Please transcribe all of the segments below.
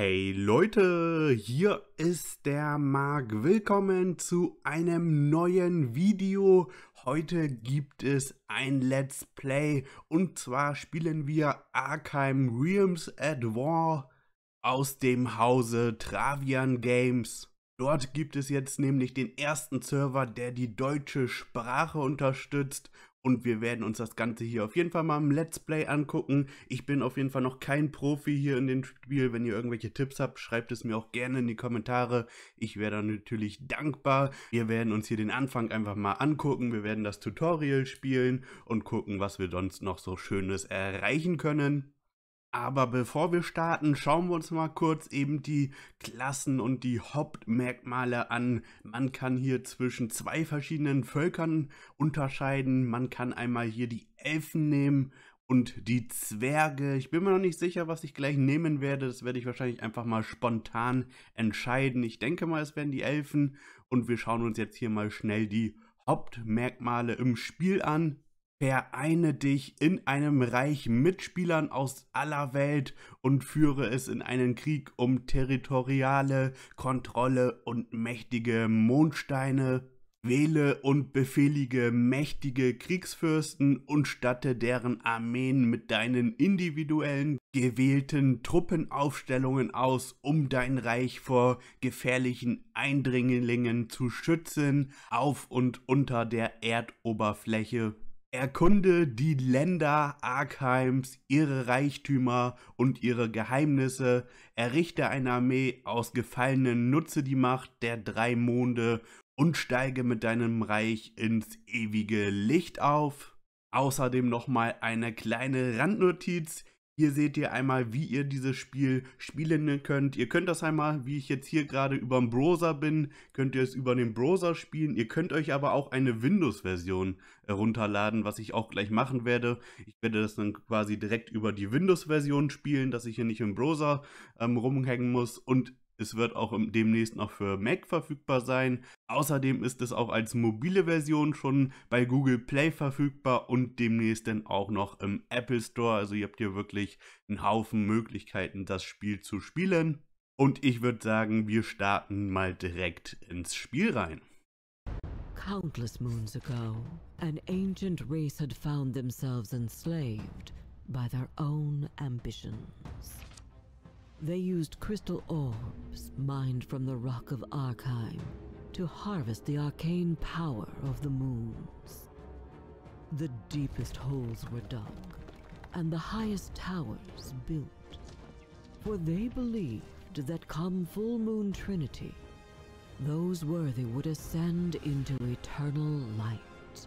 Hey Leute, hier ist der Marc. Willkommen zu einem neuen Video. Heute gibt es ein Let's Play und zwar spielen wir Arkham Realms at War aus dem Hause Travian Games. Dort gibt es jetzt nämlich den ersten Server, der die deutsche Sprache unterstützt und wir werden uns das Ganze hier auf jeden Fall mal im Let's Play angucken. Ich bin auf jeden Fall noch kein Profi hier in dem Spiel. Wenn ihr irgendwelche Tipps habt, schreibt es mir auch gerne in die Kommentare. Ich wäre da natürlich dankbar. Wir werden uns hier den Anfang einfach mal angucken. Wir werden das Tutorial spielen und gucken, was wir sonst noch so Schönes erreichen können. Aber bevor wir starten, schauen wir uns mal kurz eben die Klassen und die Hauptmerkmale an. Man kann hier zwischen zwei verschiedenen Völkern unterscheiden. Man kann einmal hier die Elfen nehmen und die Zwerge. Ich bin mir noch nicht sicher, was ich gleich nehmen werde. Das werde ich wahrscheinlich einfach mal spontan entscheiden. Ich denke mal, es werden die Elfen. Und wir schauen uns jetzt hier mal schnell die Hauptmerkmale im Spiel an. Vereine dich in einem Reich mit Spielern aus aller Welt und führe es in einen Krieg um territoriale Kontrolle und mächtige Mondsteine. Wähle und befehlige mächtige Kriegsfürsten und statte deren Armeen mit deinen individuellen gewählten Truppenaufstellungen aus, um dein Reich vor gefährlichen Eindringlingen zu schützen auf und unter der Erdoberfläche. Erkunde die Länder Arkheims, ihre Reichtümer und ihre Geheimnisse, errichte eine Armee aus Gefallenen, nutze die Macht der drei Monde und steige mit deinem Reich ins ewige Licht auf. Außerdem nochmal eine kleine Randnotiz. Hier seht ihr einmal, wie ihr dieses Spiel spielen könnt. Ihr könnt das einmal, wie ich jetzt hier gerade über den Browser bin, könnt ihr es über den Browser spielen. Ihr könnt euch aber auch eine Windows-Version herunterladen, äh, was ich auch gleich machen werde. Ich werde das dann quasi direkt über die Windows-Version spielen, dass ich hier nicht im Browser ähm, rumhängen muss. Und es wird auch demnächst noch für Mac verfügbar sein. Außerdem ist es auch als mobile Version schon bei Google Play verfügbar und demnächst dann auch noch im Apple Store. Also ihr habt hier wirklich einen Haufen Möglichkeiten, das Spiel zu spielen. Und ich würde sagen, wir starten mal direkt ins Spiel rein. Countless moons ago, an ancient race had found themselves enslaved by their own ambitions. They used crystal orbs mined from the Rock of Arkheim to harvest the arcane power of the moons. The deepest holes were dug, and the highest towers built, for they believed that come full moon trinity, those worthy would ascend into eternal light.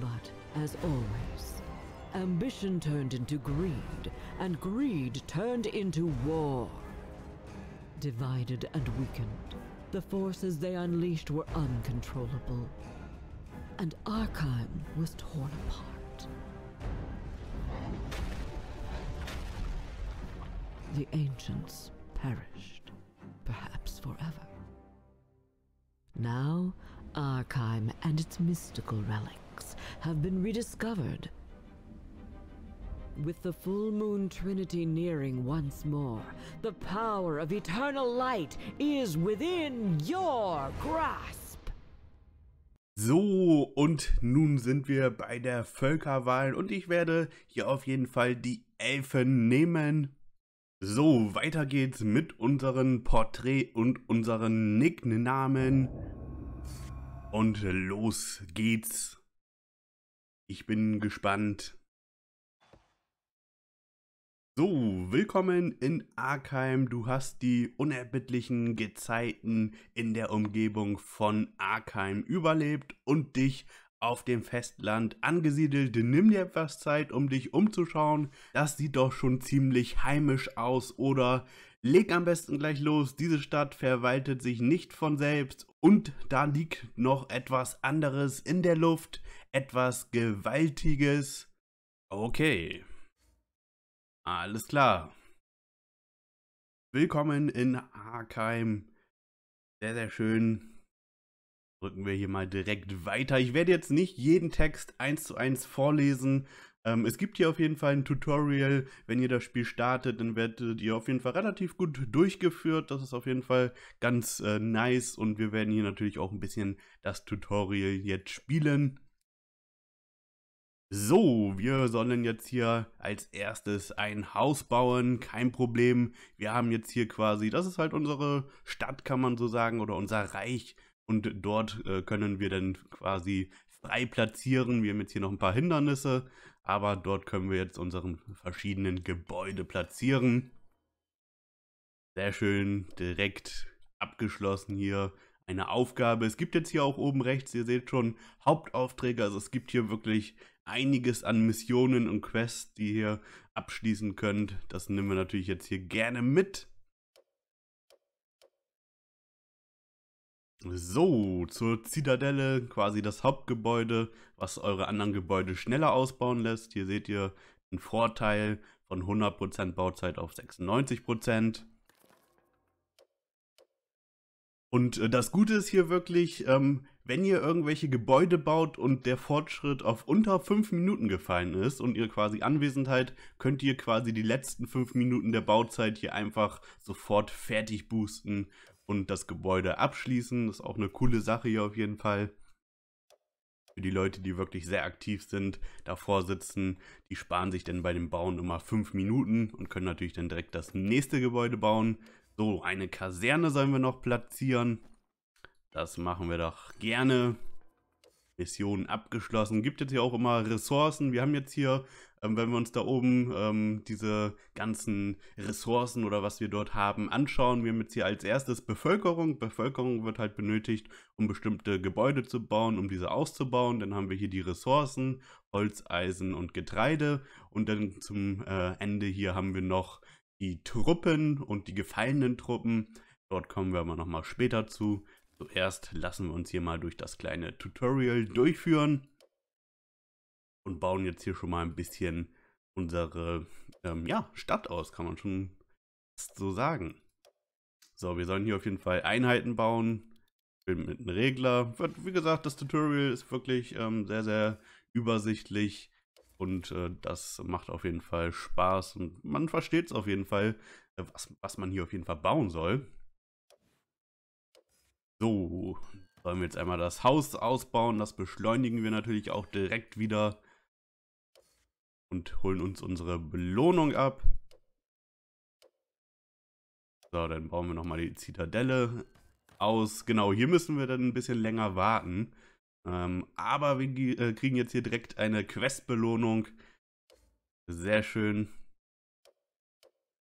But as always, Ambition turned into greed, and greed turned into war. Divided and weakened, the forces they unleashed were uncontrollable, and Arkheim was torn apart. The ancients perished, perhaps forever. Now, Arkheim and its mystical relics have been rediscovered With the full moon trinity nearing once more, the power of eternal light is within your grasp. So, und nun sind wir bei der Völkerwahl und ich werde hier auf jeden Fall die Elfen nehmen. So, weiter geht's mit unserem Porträt und unseren Nicknamen. Und los geht's. Ich bin gespannt. So, willkommen in Arkheim. Du hast die unerbittlichen Gezeiten in der Umgebung von Arkheim überlebt und dich auf dem Festland angesiedelt. Nimm dir etwas Zeit, um dich umzuschauen. Das sieht doch schon ziemlich heimisch aus, oder? Leg am besten gleich los. Diese Stadt verwaltet sich nicht von selbst und da liegt noch etwas anderes in der Luft, etwas Gewaltiges. Okay, alles klar. Willkommen in Arkheim. Sehr, sehr schön. Drücken wir hier mal direkt weiter. Ich werde jetzt nicht jeden Text eins zu eins vorlesen. Ähm, es gibt hier auf jeden Fall ein Tutorial. Wenn ihr das Spiel startet, dann werdet ihr auf jeden Fall relativ gut durchgeführt. Das ist auf jeden Fall ganz äh, nice. Und wir werden hier natürlich auch ein bisschen das Tutorial jetzt spielen. So, wir sollen jetzt hier als erstes ein Haus bauen, kein Problem. Wir haben jetzt hier quasi, das ist halt unsere Stadt, kann man so sagen, oder unser Reich. Und dort äh, können wir dann quasi frei platzieren. Wir haben jetzt hier noch ein paar Hindernisse, aber dort können wir jetzt unsere verschiedenen Gebäude platzieren. Sehr schön, direkt abgeschlossen hier eine Aufgabe. Es gibt jetzt hier auch oben rechts, ihr seht schon, Hauptaufträge. Also es gibt hier wirklich einiges an Missionen und Quests, die ihr abschließen könnt. Das nehmen wir natürlich jetzt hier gerne mit. So, zur Zitadelle, quasi das Hauptgebäude, was eure anderen Gebäude schneller ausbauen lässt. Hier seht ihr einen Vorteil von 100% Bauzeit auf 96%. Und äh, das Gute ist hier wirklich, ähm, wenn ihr irgendwelche Gebäude baut und der Fortschritt auf unter fünf Minuten gefallen ist und ihr quasi Anwesenheit, könnt ihr quasi die letzten fünf Minuten der Bauzeit hier einfach sofort fertig boosten und das Gebäude abschließen. Das ist auch eine coole Sache hier auf jeden Fall. Für die Leute, die wirklich sehr aktiv sind, davor sitzen, die sparen sich dann bei dem Bauen immer fünf Minuten und können natürlich dann direkt das nächste Gebäude bauen. So, eine Kaserne sollen wir noch platzieren. Das machen wir doch gerne. Mission abgeschlossen. Gibt jetzt hier auch immer Ressourcen. Wir haben jetzt hier, ähm, wenn wir uns da oben ähm, diese ganzen Ressourcen oder was wir dort haben anschauen, wir haben jetzt hier als erstes Bevölkerung. Bevölkerung wird halt benötigt, um bestimmte Gebäude zu bauen, um diese auszubauen. Dann haben wir hier die Ressourcen, Holz, Eisen und Getreide. Und dann zum äh, Ende hier haben wir noch die Truppen und die gefallenen Truppen. Dort kommen wir aber nochmal später zu. Zuerst lassen wir uns hier mal durch das kleine Tutorial durchführen und bauen jetzt hier schon mal ein bisschen unsere ähm, ja, Stadt aus, kann man schon so sagen. So, wir sollen hier auf jeden Fall Einheiten bauen. mit einem Regler. Wie gesagt, das Tutorial ist wirklich ähm, sehr, sehr übersichtlich. Und äh, das macht auf jeden Fall Spaß. Und man versteht es auf jeden Fall, äh, was, was man hier auf jeden Fall bauen soll. So, sollen wir jetzt einmal das Haus ausbauen. Das beschleunigen wir natürlich auch direkt wieder. Und holen uns unsere Belohnung ab. So, dann bauen wir nochmal die Zitadelle aus. Genau, hier müssen wir dann ein bisschen länger warten. Ähm, aber wir äh, kriegen jetzt hier direkt eine Quest-Belohnung. Sehr schön.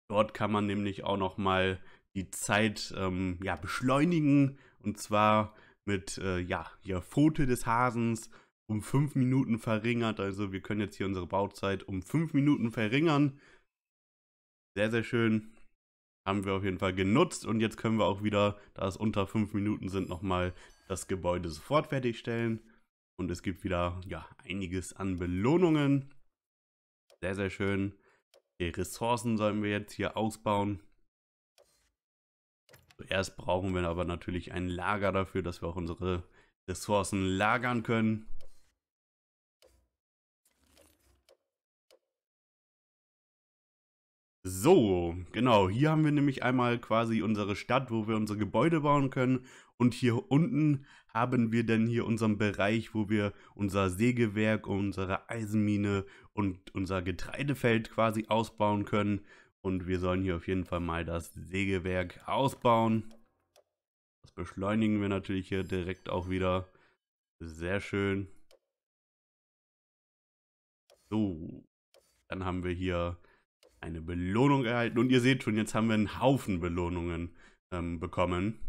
Dort kann man nämlich auch nochmal die Zeit ähm, ja, beschleunigen und zwar mit, äh, ja, hier Pfote des Hasens um 5 Minuten verringert. Also wir können jetzt hier unsere Bauzeit um 5 Minuten verringern. Sehr, sehr schön. Haben wir auf jeden Fall genutzt. Und jetzt können wir auch wieder, da es unter 5 Minuten sind, nochmal das Gebäude sofort fertigstellen. Und es gibt wieder, ja, einiges an Belohnungen. Sehr, sehr schön. Die Ressourcen sollen wir jetzt hier ausbauen. Zuerst brauchen wir aber natürlich ein Lager dafür, dass wir auch unsere Ressourcen lagern können. So, genau, hier haben wir nämlich einmal quasi unsere Stadt, wo wir unsere Gebäude bauen können und hier unten haben wir dann hier unseren Bereich, wo wir unser Sägewerk, unsere Eisenmine und unser Getreidefeld quasi ausbauen können. Und wir sollen hier auf jeden Fall mal das Sägewerk ausbauen. Das beschleunigen wir natürlich hier direkt auch wieder. Sehr schön. So, dann haben wir hier eine Belohnung erhalten. Und ihr seht schon, jetzt haben wir einen Haufen Belohnungen ähm, bekommen.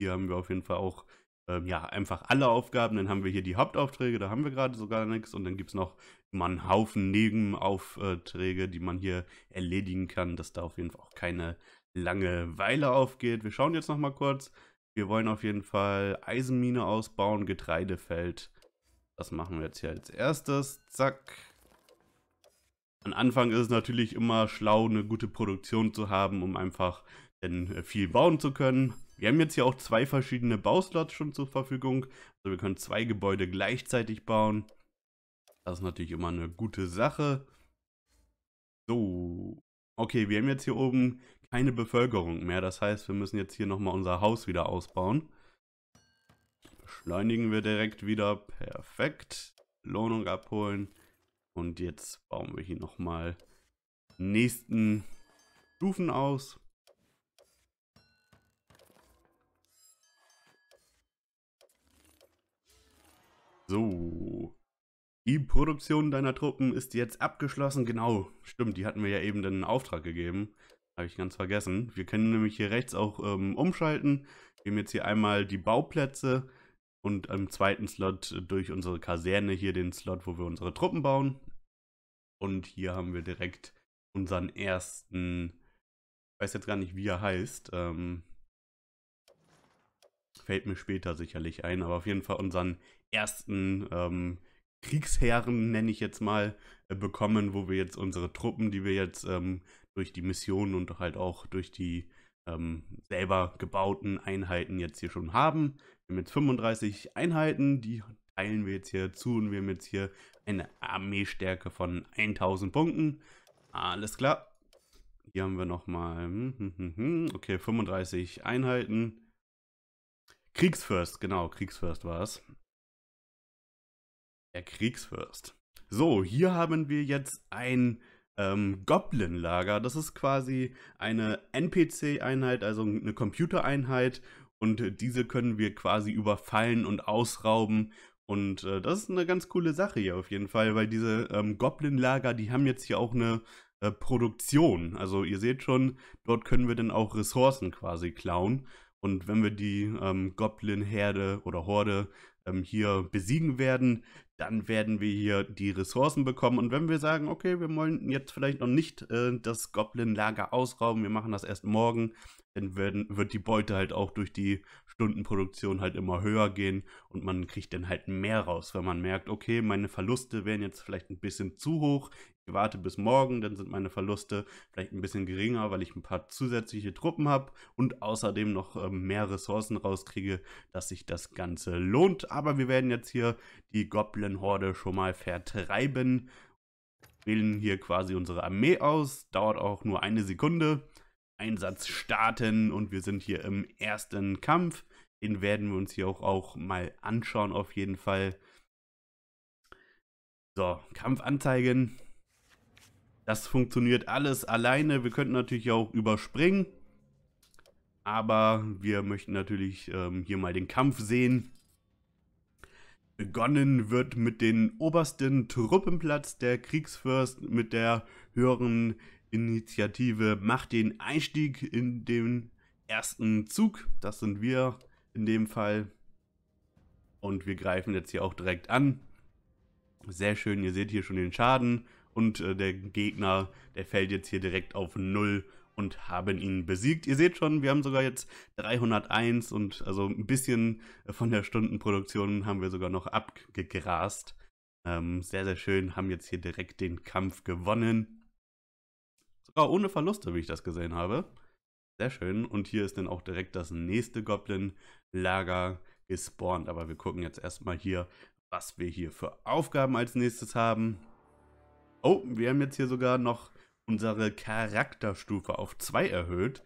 Hier haben wir auf jeden Fall auch ähm, ja, einfach alle Aufgaben. Dann haben wir hier die Hauptaufträge, da haben wir gerade sogar nichts. Und dann gibt es noch mal einen Haufen Nebenaufträge, die man hier erledigen kann, dass da auf jeden Fall auch keine Langeweile aufgeht. Wir schauen jetzt nochmal kurz. Wir wollen auf jeden Fall Eisenmine ausbauen, Getreidefeld. Das machen wir jetzt hier als erstes. Zack. Am Anfang ist es natürlich immer schlau, eine gute Produktion zu haben, um einfach dann äh, viel bauen zu können. Wir haben jetzt hier auch zwei verschiedene Bauslots schon zur Verfügung. Also wir können zwei Gebäude gleichzeitig bauen. Das ist natürlich immer eine gute Sache. So. Okay, wir haben jetzt hier oben keine Bevölkerung mehr. Das heißt, wir müssen jetzt hier nochmal unser Haus wieder ausbauen. Beschleunigen wir direkt wieder. Perfekt. Lohnung abholen. Und jetzt bauen wir hier nochmal nächsten Stufen aus. So. Die Produktion deiner Truppen ist jetzt abgeschlossen. Genau, stimmt, die hatten wir ja eben den Auftrag gegeben. Habe ich ganz vergessen. Wir können nämlich hier rechts auch ähm, umschalten. Wir haben jetzt hier einmal die Bauplätze und im zweiten Slot durch unsere Kaserne hier den Slot, wo wir unsere Truppen bauen. Und hier haben wir direkt unseren ersten, ich weiß jetzt gar nicht, wie er heißt. Ähm, Fällt mir später sicherlich ein, aber auf jeden Fall unseren ersten ähm, Kriegsherren, nenne ich jetzt mal, äh, bekommen, wo wir jetzt unsere Truppen, die wir jetzt ähm, durch die Missionen und halt auch durch die ähm, selber gebauten Einheiten jetzt hier schon haben. Wir haben jetzt 35 Einheiten, die teilen wir jetzt hier zu und wir haben jetzt hier eine Armeestärke von 1000 Punkten. Alles klar. Hier haben wir nochmal, hm, hm, hm, okay, 35 Einheiten. Kriegsfürst, genau, Kriegsfürst war es. Der Kriegsfürst. So, hier haben wir jetzt ein ähm, Goblin-Lager. Das ist quasi eine NPC-Einheit, also eine Computereinheit. Und diese können wir quasi überfallen und ausrauben. Und äh, das ist eine ganz coole Sache hier auf jeden Fall, weil diese ähm, Goblin-Lager, die haben jetzt hier auch eine äh, Produktion. Also ihr seht schon, dort können wir dann auch Ressourcen quasi klauen. Und wenn wir die ähm, Goblin-Herde oder Horde ähm, hier besiegen werden, dann werden wir hier die Ressourcen bekommen. Und wenn wir sagen, okay, wir wollen jetzt vielleicht noch nicht äh, das Goblin-Lager ausrauben, wir machen das erst morgen, dann werden, wird die Beute halt auch durch die Stundenproduktion halt immer höher gehen und man kriegt dann halt mehr raus, wenn man merkt, okay, meine Verluste wären jetzt vielleicht ein bisschen zu hoch, ich warte bis morgen, dann sind meine Verluste vielleicht ein bisschen geringer, weil ich ein paar zusätzliche Truppen habe und außerdem noch ähm, mehr Ressourcen rauskriege, dass sich das Ganze lohnt. Aber wir werden jetzt hier die Goblin-Horde schon mal vertreiben. Wählen hier quasi unsere Armee aus, dauert auch nur eine Sekunde Einsatz starten und wir sind hier im ersten Kampf. Den werden wir uns hier auch, auch mal anschauen auf jeden Fall. So, Kampf anzeigen. Das funktioniert alles alleine. Wir könnten natürlich auch überspringen. Aber wir möchten natürlich ähm, hier mal den Kampf sehen. Begonnen wird mit dem obersten Truppenplatz der Kriegsfürst mit der höheren Initiative macht den Einstieg in den ersten Zug. Das sind wir in dem Fall. Und wir greifen jetzt hier auch direkt an. Sehr schön, ihr seht hier schon den Schaden. Und äh, der Gegner, der fällt jetzt hier direkt auf 0 und haben ihn besiegt. Ihr seht schon, wir haben sogar jetzt 301 und also ein bisschen von der Stundenproduktion haben wir sogar noch abgegrast. Ähm, sehr, sehr schön, haben jetzt hier direkt den Kampf gewonnen. Sogar ohne Verluste, wie ich das gesehen habe. Sehr schön. Und hier ist dann auch direkt das nächste Goblin-Lager gespawnt. Aber wir gucken jetzt erstmal hier, was wir hier für Aufgaben als nächstes haben. Oh, wir haben jetzt hier sogar noch unsere Charakterstufe auf 2 erhöht.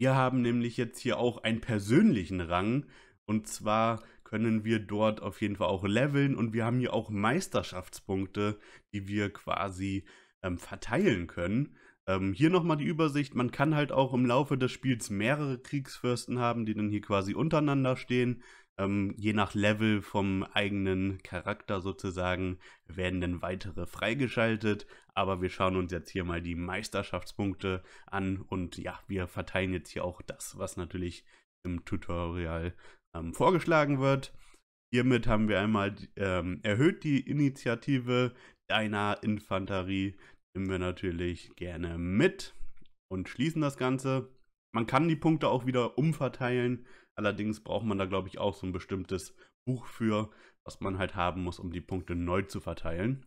Wir haben nämlich jetzt hier auch einen persönlichen Rang. Und zwar können wir dort auf jeden Fall auch leveln. Und wir haben hier auch Meisterschaftspunkte, die wir quasi ähm, verteilen können. Ähm, hier nochmal die Übersicht, man kann halt auch im Laufe des Spiels mehrere Kriegsfürsten haben, die dann hier quasi untereinander stehen. Ähm, je nach Level vom eigenen Charakter sozusagen werden dann weitere freigeschaltet. Aber wir schauen uns jetzt hier mal die Meisterschaftspunkte an und ja, wir verteilen jetzt hier auch das, was natürlich im Tutorial ähm, vorgeschlagen wird. Hiermit haben wir einmal ähm, erhöht die Initiative, deiner Infanterie nehmen wir natürlich gerne mit und schließen das Ganze. Man kann die Punkte auch wieder umverteilen, allerdings braucht man da, glaube ich, auch so ein bestimmtes Buch für, was man halt haben muss, um die Punkte neu zu verteilen.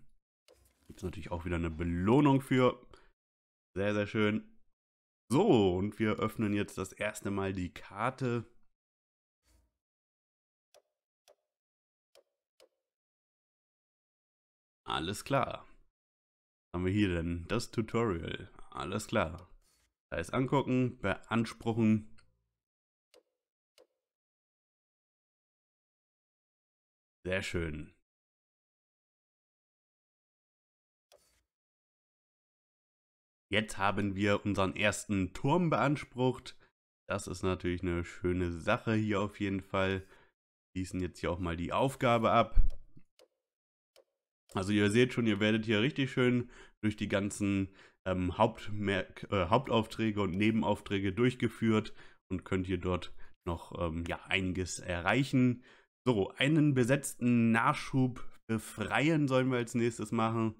Gibt es natürlich auch wieder eine Belohnung für. Sehr, sehr schön. So, und wir öffnen jetzt das erste Mal die Karte Alles klar. haben wir hier denn? Das Tutorial. Alles klar. Da ist angucken, beanspruchen. Sehr schön. Jetzt haben wir unseren ersten Turm beansprucht. Das ist natürlich eine schöne Sache hier auf jeden Fall. Schließen jetzt hier auch mal die Aufgabe ab. Also ihr seht schon, ihr werdet hier richtig schön durch die ganzen ähm, Hauptmerk äh, Hauptaufträge und Nebenaufträge durchgeführt und könnt ihr dort noch ähm, ja, einiges erreichen. So, einen besetzten Nachschub befreien sollen wir als nächstes machen.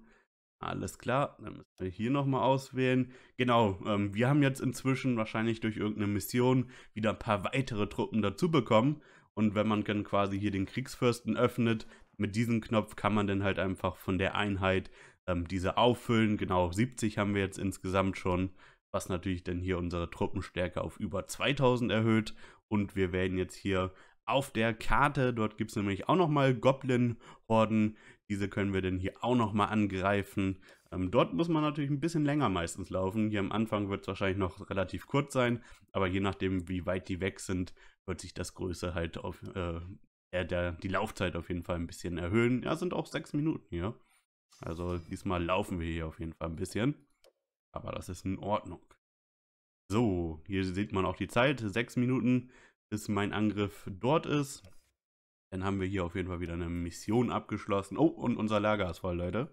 Alles klar, dann müssen wir hier nochmal auswählen. Genau, ähm, wir haben jetzt inzwischen wahrscheinlich durch irgendeine Mission wieder ein paar weitere Truppen dazu bekommen. Und wenn man dann quasi hier den Kriegsfürsten öffnet, mit diesem Knopf kann man dann halt einfach von der Einheit ähm, diese auffüllen. Genau 70 haben wir jetzt insgesamt schon, was natürlich dann hier unsere Truppenstärke auf über 2000 erhöht. Und wir werden jetzt hier auf der Karte, dort gibt es nämlich auch nochmal Goblin-Horden, diese können wir dann hier auch nochmal angreifen. Ähm, dort muss man natürlich ein bisschen länger meistens laufen. Hier am Anfang wird es wahrscheinlich noch relativ kurz sein, aber je nachdem, wie weit die weg sind, wird sich das Größe halt auf, äh, der, der, die Laufzeit auf jeden Fall ein bisschen erhöhen. Ja, sind auch sechs Minuten hier. Also diesmal laufen wir hier auf jeden Fall ein bisschen. Aber das ist in Ordnung. So, hier sieht man auch die Zeit. Sechs Minuten, bis mein Angriff dort ist. Dann haben wir hier auf jeden Fall wieder eine Mission abgeschlossen. Oh, und unser Lager ist voll, Leute.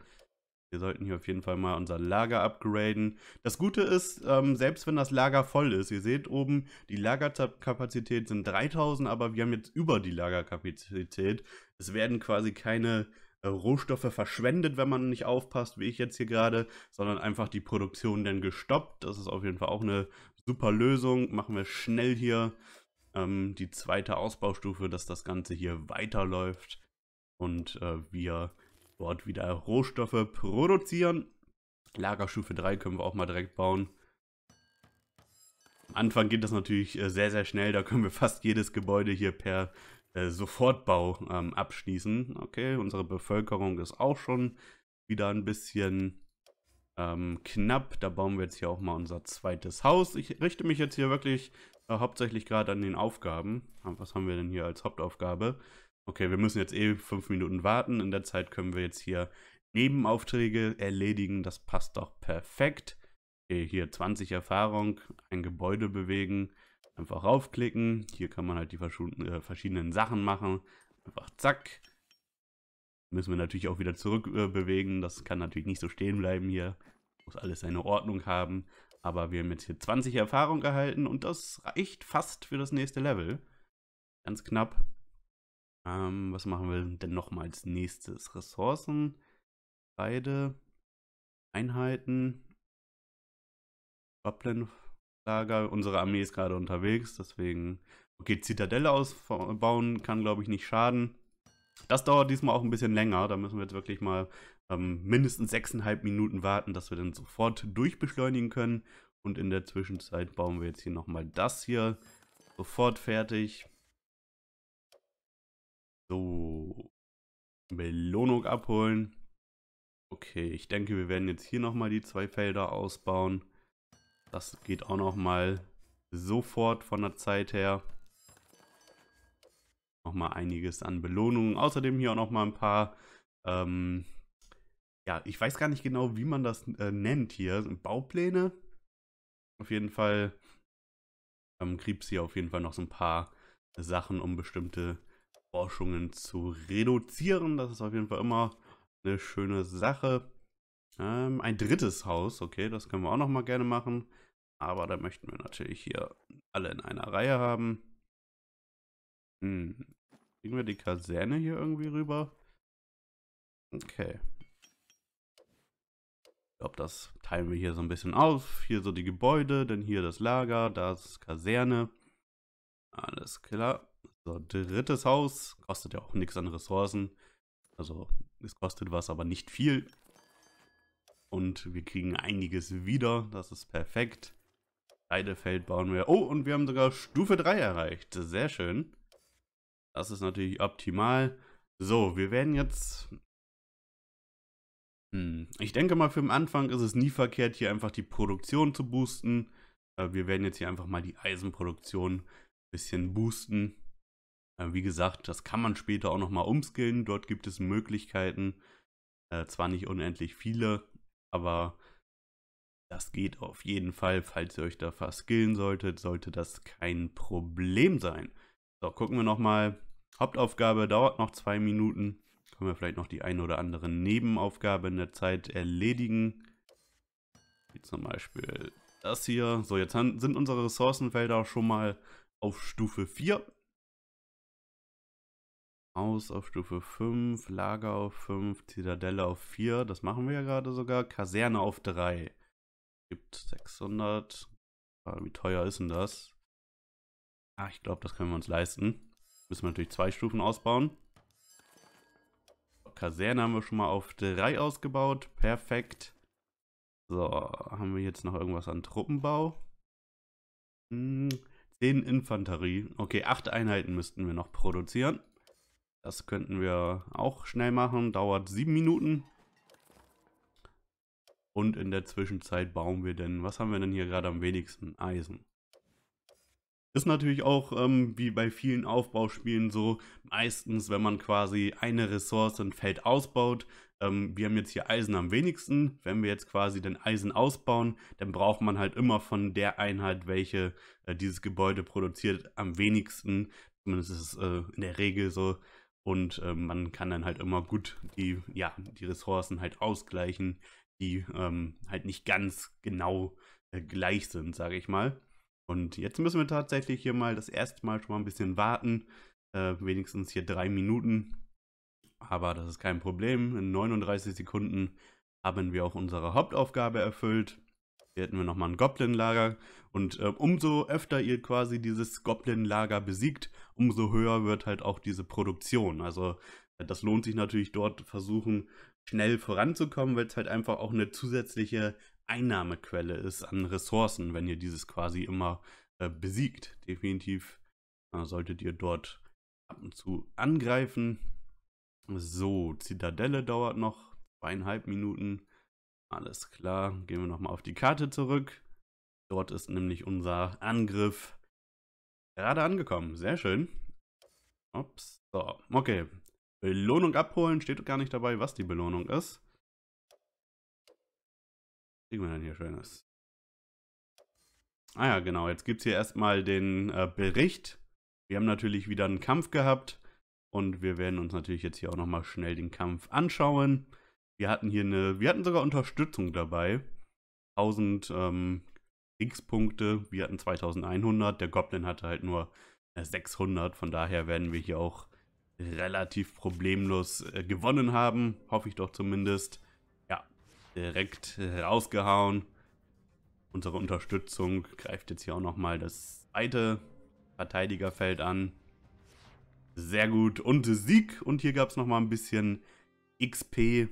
Wir sollten hier auf jeden Fall mal unser Lager upgraden. Das Gute ist, ähm, selbst wenn das Lager voll ist, ihr seht oben, die Lagerkapazität sind 3000, aber wir haben jetzt über die Lagerkapazität. Es werden quasi keine äh, Rohstoffe verschwendet, wenn man nicht aufpasst, wie ich jetzt hier gerade, sondern einfach die Produktion dann gestoppt. Das ist auf jeden Fall auch eine super Lösung. Machen wir schnell hier ähm, die zweite Ausbaustufe, dass das Ganze hier weiterläuft und äh, wir dort wieder Rohstoffe produzieren. Lagerstufe 3 können wir auch mal direkt bauen. Am Anfang geht das natürlich äh, sehr, sehr schnell. Da können wir fast jedes Gebäude hier per äh, Sofortbau ähm, abschließen. Okay, unsere Bevölkerung ist auch schon wieder ein bisschen ähm, knapp. Da bauen wir jetzt hier auch mal unser zweites Haus. Ich richte mich jetzt hier wirklich äh, hauptsächlich gerade an den Aufgaben. Ah, was haben wir denn hier als Hauptaufgabe? okay, wir müssen jetzt eh fünf Minuten warten. In der Zeit können wir jetzt hier Nebenaufträge erledigen. Das passt doch perfekt. Okay, hier 20 Erfahrung, ein Gebäude bewegen, einfach raufklicken. Hier kann man halt die äh, verschiedenen Sachen machen. Einfach zack. Müssen wir natürlich auch wieder zurück äh, bewegen. Das kann natürlich nicht so stehen bleiben hier. Muss alles seine Ordnung haben. Aber wir haben jetzt hier 20 Erfahrung erhalten und das reicht fast für das nächste Level. Ganz knapp. Ähm, was machen wir denn nochmal als nächstes? Ressourcen, beide Einheiten, Goblin-Lager. Unsere Armee ist gerade unterwegs, deswegen. Okay, Zitadelle ausbauen kann, glaube ich, nicht schaden. Das dauert diesmal auch ein bisschen länger. Da müssen wir jetzt wirklich mal ähm, mindestens 6,5 Minuten warten, dass wir dann sofort durchbeschleunigen können. Und in der Zwischenzeit bauen wir jetzt hier nochmal das hier sofort fertig. So. Belohnung abholen. Okay, ich denke, wir werden jetzt hier nochmal die zwei Felder ausbauen. Das geht auch nochmal sofort von der Zeit her. Nochmal einiges an Belohnungen. Außerdem hier auch nochmal ein paar, ähm, ja, ich weiß gar nicht genau, wie man das äh, nennt hier. Baupläne? Auf jeden Fall ähm, es hier auf jeden Fall noch so ein paar Sachen, um bestimmte Forschungen zu reduzieren. Das ist auf jeden Fall immer eine schöne Sache. Ähm, ein drittes Haus, okay, das können wir auch noch mal gerne machen. Aber da möchten wir natürlich hier alle in einer Reihe haben. Hm. Kriegen wir die Kaserne hier irgendwie rüber? Okay. Ich glaube, das teilen wir hier so ein bisschen auf. Hier so die Gebäude, dann hier das Lager, das Kaserne. Alles klar. So, drittes Haus kostet ja auch nichts an Ressourcen. Also es kostet was, aber nicht viel. Und wir kriegen einiges wieder. Das ist perfekt. Heidefeld bauen wir. Oh, und wir haben sogar Stufe 3 erreicht. Sehr schön. Das ist natürlich optimal. So, wir werden jetzt... Hm, ich denke mal, für den Anfang ist es nie verkehrt, hier einfach die Produktion zu boosten. Äh, wir werden jetzt hier einfach mal die Eisenproduktion ein bisschen boosten. Äh, wie gesagt, das kann man später auch nochmal umskillen. Dort gibt es Möglichkeiten. Äh, zwar nicht unendlich viele, aber das geht auf jeden Fall. Falls ihr euch da verskillen solltet, sollte das kein Problem sein. So, gucken wir nochmal. Hauptaufgabe dauert noch zwei Minuten. Können wir vielleicht noch die eine oder andere Nebenaufgabe in der Zeit erledigen. Wie zum Beispiel das hier. So, jetzt sind unsere Ressourcenfelder schon mal auf Stufe 4. Haus auf Stufe 5, Lager auf 5, Zitadelle auf 4, das machen wir ja gerade sogar, Kaserne auf 3. Gibt 600. Ah, wie teuer ist denn das? Ah, ich glaube, das können wir uns leisten. Müssen wir natürlich zwei Stufen ausbauen. Kaserne haben wir schon mal auf 3 ausgebaut. Perfekt. So, haben wir jetzt noch irgendwas an Truppenbau? Hm, 10 Infanterie. Okay, 8 Einheiten müssten wir noch produzieren. Das könnten wir auch schnell machen. Dauert sieben Minuten. Und in der Zwischenzeit bauen wir denn, was haben wir denn hier gerade am wenigsten? Eisen. Ist natürlich auch ähm, wie bei vielen Aufbauspielen so, meistens wenn man quasi eine Ressource, ein Feld ausbaut, ähm, wir haben jetzt hier Eisen am wenigsten, wenn wir jetzt quasi den Eisen ausbauen, dann braucht man halt immer von der Einheit, welche äh, dieses Gebäude produziert, am wenigsten. Zumindest ist es äh, in der Regel so, und ähm, man kann dann halt immer gut die, ja, die Ressourcen halt ausgleichen, die ähm, halt nicht ganz genau äh, gleich sind, sage ich mal. Und jetzt müssen wir tatsächlich hier mal das erste Mal schon mal ein bisschen warten. Äh, wenigstens hier drei Minuten. Aber das ist kein Problem. In 39 Sekunden haben wir auch unsere Hauptaufgabe erfüllt. Hier hätten wir nochmal ein Goblin-Lager. Und äh, umso öfter ihr quasi dieses Goblin-Lager besiegt, umso höher wird halt auch diese Produktion. Also äh, das lohnt sich natürlich dort versuchen, schnell voranzukommen, weil es halt einfach auch eine zusätzliche Einnahmequelle ist an Ressourcen, wenn ihr dieses quasi immer äh, besiegt. Definitiv äh, solltet ihr dort ab und zu angreifen. So, Zitadelle dauert noch zweieinhalb Minuten. Alles klar, gehen wir nochmal auf die Karte zurück. Dort ist nämlich unser Angriff gerade angekommen. Sehr schön. Ups, so, okay. Belohnung abholen, steht gar nicht dabei, was die Belohnung ist. Was kriegen wir denn hier Schönes? Ah ja, genau, jetzt gibt es hier erstmal den äh, Bericht. Wir haben natürlich wieder einen Kampf gehabt und wir werden uns natürlich jetzt hier auch nochmal schnell den Kampf anschauen. Wir hatten hier eine, wir hatten sogar Unterstützung dabei. 1000 ähm, X-Punkte, wir hatten 2100, der Goblin hatte halt nur 600, äh, von daher werden wir hier auch relativ problemlos äh, gewonnen haben, hoffe ich doch zumindest. Ja, direkt äh, rausgehauen. Unsere Unterstützung greift jetzt hier auch nochmal das zweite Verteidigerfeld an. Sehr gut. Und Sieg. Und hier gab es nochmal ein bisschen XP.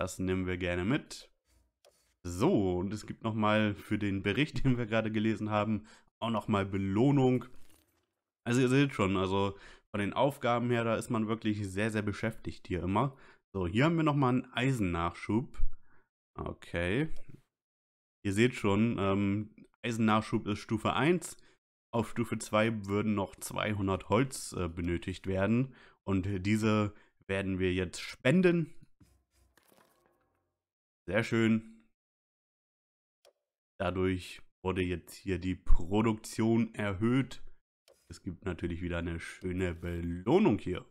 Das nehmen wir gerne mit. So, und es gibt nochmal für den Bericht, den wir gerade gelesen haben, auch nochmal Belohnung. Also ihr seht schon, also von den Aufgaben her, da ist man wirklich sehr, sehr beschäftigt hier immer. So, hier haben wir nochmal einen Eisennachschub. Okay. Ihr seht schon, ähm, Eisennachschub ist Stufe 1. Auf Stufe 2 würden noch 200 Holz äh, benötigt werden. Und diese werden wir jetzt spenden. Sehr schön. Dadurch wurde jetzt hier die Produktion erhöht. Es gibt natürlich wieder eine schöne Belohnung hier.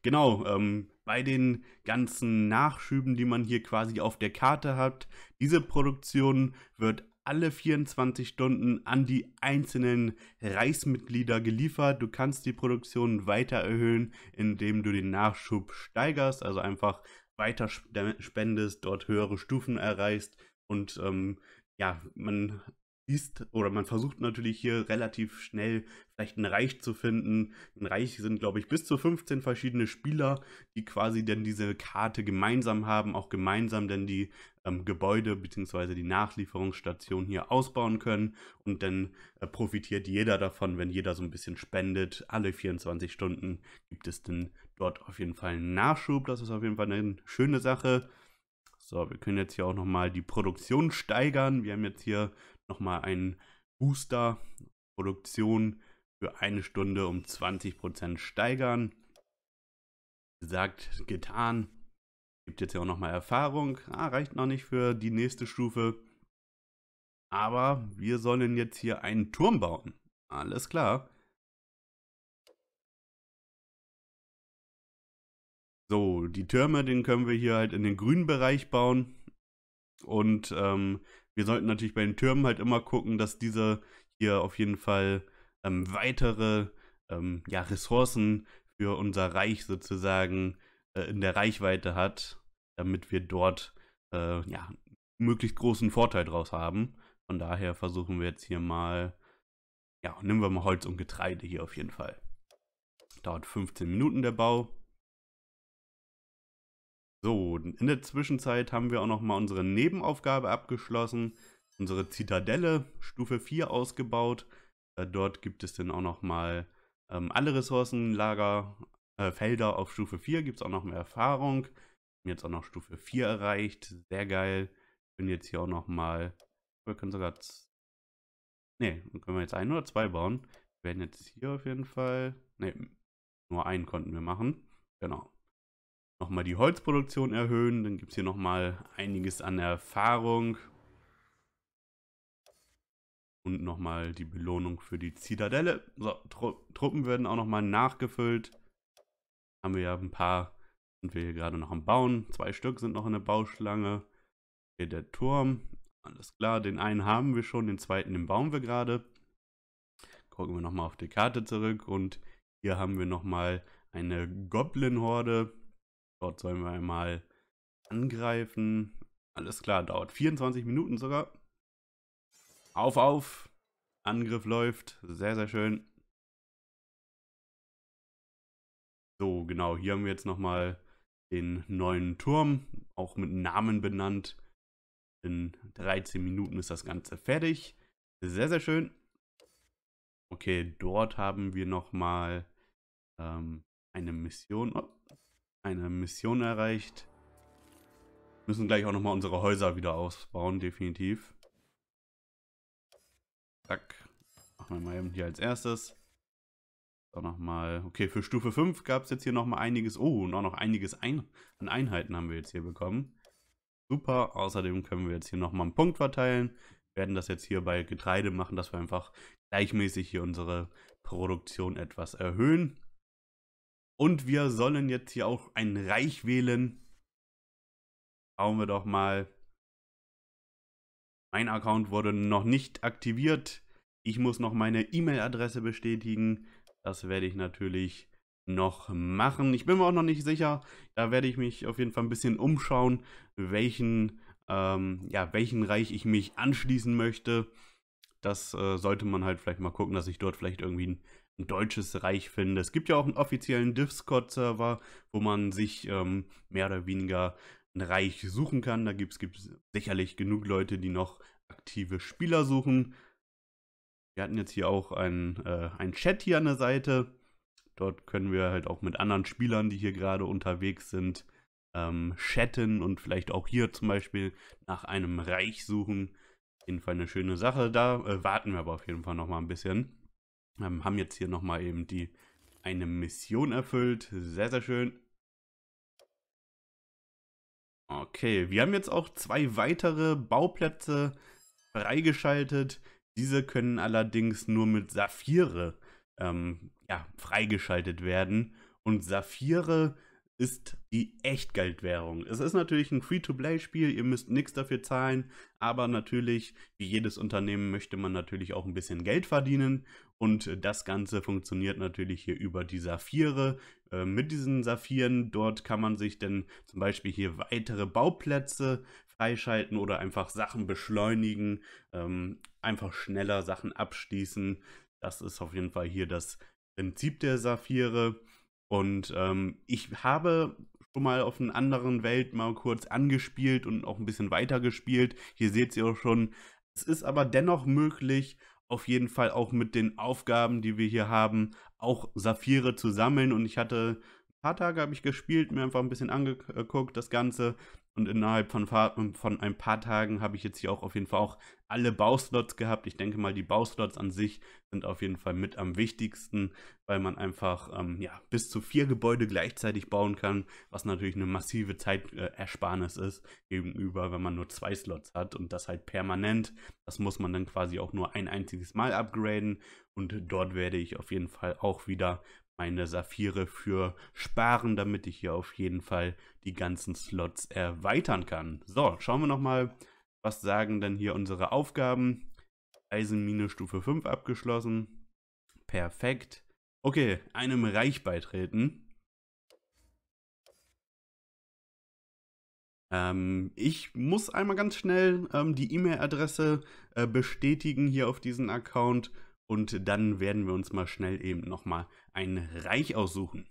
Genau, ähm, bei den ganzen Nachschüben, die man hier quasi auf der Karte hat, diese Produktion wird alle 24 Stunden an die einzelnen Reichsmitglieder geliefert. Du kannst die Produktion weiter erhöhen, indem du den Nachschub steigerst, also einfach weiter spendest, dort höhere Stufen erreichst und ähm, ja, man siehst oder man versucht natürlich hier relativ schnell vielleicht ein Reich zu finden. Ein Reich sind, glaube ich, bis zu 15 verschiedene Spieler, die quasi dann diese Karte gemeinsam haben, auch gemeinsam dann die ähm, Gebäude bzw. die Nachlieferungsstation hier ausbauen können und dann äh, profitiert jeder davon, wenn jeder so ein bisschen spendet. Alle 24 Stunden gibt es dann dort auf jeden Fall einen Nachschub. Das ist auf jeden Fall eine schöne Sache. So, wir können jetzt hier auch nochmal die Produktion steigern. Wir haben jetzt hier nochmal einen Booster. Produktion für eine Stunde um 20% steigern. Gesagt, getan. Gibt jetzt ja auch nochmal Erfahrung. Ah, reicht noch nicht für die nächste Stufe. Aber wir sollen jetzt hier einen Turm bauen. Alles klar. So, die Türme, den können wir hier halt in den grünen Bereich bauen. Und ähm, wir sollten natürlich bei den Türmen halt immer gucken, dass diese hier auf jeden Fall ähm, weitere ähm, ja, Ressourcen für unser Reich sozusagen äh, in der Reichweite hat, damit wir dort äh, ja, möglichst großen Vorteil draus haben. Von daher versuchen wir jetzt hier mal, ja, nehmen wir mal Holz und Getreide hier auf jeden Fall. Dauert 15 Minuten der Bau. So, in der Zwischenzeit haben wir auch nochmal unsere Nebenaufgabe abgeschlossen, unsere Zitadelle Stufe 4 ausgebaut. Äh, dort gibt es dann auch nochmal ähm, alle Ressourcenlager, äh, Felder auf Stufe 4, gibt es auch noch mehr Erfahrung. Haben jetzt auch noch Stufe 4 erreicht, sehr geil. Können jetzt hier auch nochmal, wir können sogar, ne, können wir jetzt ein oder zwei bauen. Wir werden jetzt hier auf jeden Fall, ne, nur einen konnten wir machen, genau nochmal die Holzproduktion erhöhen. Dann gibt es hier nochmal einiges an Erfahrung. Und nochmal die Belohnung für die Zitadelle. So, Tru Truppen werden auch nochmal nachgefüllt. Haben wir ja ein paar, sind wir hier gerade noch am Bauen. Zwei Stück sind noch in der Bauschlange. Hier der Turm. Alles klar, den einen haben wir schon, den zweiten, den bauen wir gerade. Gucken wir nochmal auf die Karte zurück und hier haben wir nochmal eine Goblin-Horde. Dort sollen wir einmal angreifen. Alles klar, dauert 24 Minuten sogar. Auf, auf. Angriff läuft. Sehr, sehr schön. So, genau. Hier haben wir jetzt nochmal den neuen Turm, auch mit Namen benannt. In 13 Minuten ist das Ganze fertig. Sehr, sehr schön. Okay, dort haben wir nochmal ähm, eine Mission. Oh, eine Mission erreicht. Müssen gleich auch nochmal unsere Häuser wieder ausbauen, definitiv. Zack. Machen wir mal eben hier als erstes. So nochmal. Okay, für Stufe 5 gab es jetzt hier nochmal einiges. Oh, und auch noch einiges ein an Einheiten haben wir jetzt hier bekommen. Super. Außerdem können wir jetzt hier nochmal einen Punkt verteilen. Wir werden das jetzt hier bei Getreide machen, dass wir einfach gleichmäßig hier unsere Produktion etwas erhöhen. Und wir sollen jetzt hier auch ein Reich wählen. Schauen wir doch mal. Mein Account wurde noch nicht aktiviert. Ich muss noch meine E-Mail-Adresse bestätigen. Das werde ich natürlich noch machen. Ich bin mir auch noch nicht sicher. Da werde ich mich auf jeden Fall ein bisschen umschauen, welchen, ähm, ja, welchen Reich ich mich anschließen möchte. Das äh, sollte man halt vielleicht mal gucken, dass ich dort vielleicht irgendwie ein ein deutsches Reich finden. Es gibt ja auch einen offiziellen Discord-Server, wo man sich ähm, mehr oder weniger ein Reich suchen kann. Da gibt es sicherlich genug Leute, die noch aktive Spieler suchen. Wir hatten jetzt hier auch einen, äh, einen Chat hier an der Seite. Dort können wir halt auch mit anderen Spielern, die hier gerade unterwegs sind, ähm, chatten und vielleicht auch hier zum Beispiel nach einem Reich suchen. Auf jeden Fall eine schöne Sache. Da äh, warten wir aber auf jeden Fall noch mal ein bisschen. Ähm, haben jetzt hier nochmal eben die eine Mission erfüllt. Sehr, sehr schön. Okay, wir haben jetzt auch zwei weitere Bauplätze freigeschaltet. Diese können allerdings nur mit Saphire ähm, ja, freigeschaltet werden. Und Saphire ist die Echtgeldwährung. Es ist natürlich ein Free-to-Play-Spiel, ihr müsst nichts dafür zahlen, aber natürlich, wie jedes Unternehmen, möchte man natürlich auch ein bisschen Geld verdienen und äh, das Ganze funktioniert natürlich hier über die Saphire. Ähm, mit diesen Saphiren dort kann man sich dann zum Beispiel hier weitere Bauplätze freischalten oder einfach Sachen beschleunigen, ähm, einfach schneller Sachen abschließen. Das ist auf jeden Fall hier das Prinzip der Saphire. Und ähm, ich habe schon mal auf einer anderen Welt mal kurz angespielt und auch ein bisschen weiter gespielt. Hier seht ihr auch schon. Es ist aber dennoch möglich, auf jeden Fall auch mit den Aufgaben, die wir hier haben, auch Saphire zu sammeln. Und ich hatte paar Tage habe ich gespielt, mir einfach ein bisschen angeguckt, das Ganze. Und innerhalb von, von ein paar Tagen habe ich jetzt hier auch auf jeden Fall auch alle Bauslots gehabt. Ich denke mal, die Bauslots an sich sind auf jeden Fall mit am wichtigsten, weil man einfach ähm, ja, bis zu vier Gebäude gleichzeitig bauen kann, was natürlich eine massive Zeitersparnis ist gegenüber, wenn man nur zwei Slots hat und das halt permanent. Das muss man dann quasi auch nur ein einziges Mal upgraden und dort werde ich auf jeden Fall auch wieder meine Saphire für sparen, damit ich hier auf jeden Fall die ganzen Slots erweitern kann. So, schauen wir nochmal, was sagen denn hier unsere Aufgaben. Eisenmine Stufe 5 abgeschlossen. Perfekt. Okay, einem Reich beitreten. Ähm, ich muss einmal ganz schnell ähm, die E-Mail-Adresse äh, bestätigen hier auf diesen Account und dann werden wir uns mal schnell eben nochmal ein Reich aussuchen.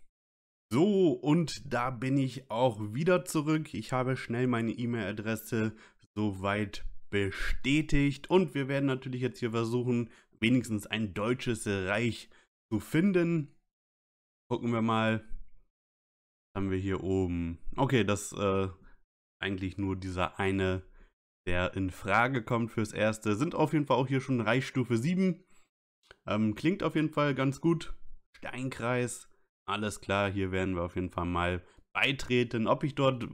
So, und da bin ich auch wieder zurück. Ich habe schnell meine E-Mail-Adresse soweit bestätigt. Und wir werden natürlich jetzt hier versuchen, wenigstens ein deutsches Reich zu finden. Gucken wir mal. Was haben wir hier oben? Okay, das äh, eigentlich nur dieser eine, der in Frage kommt fürs Erste. Sind auf jeden Fall auch hier schon Reichsstufe 7. Ähm, klingt auf jeden Fall ganz gut. Steinkreis, alles klar, hier werden wir auf jeden Fall mal beitreten. Ob ich dort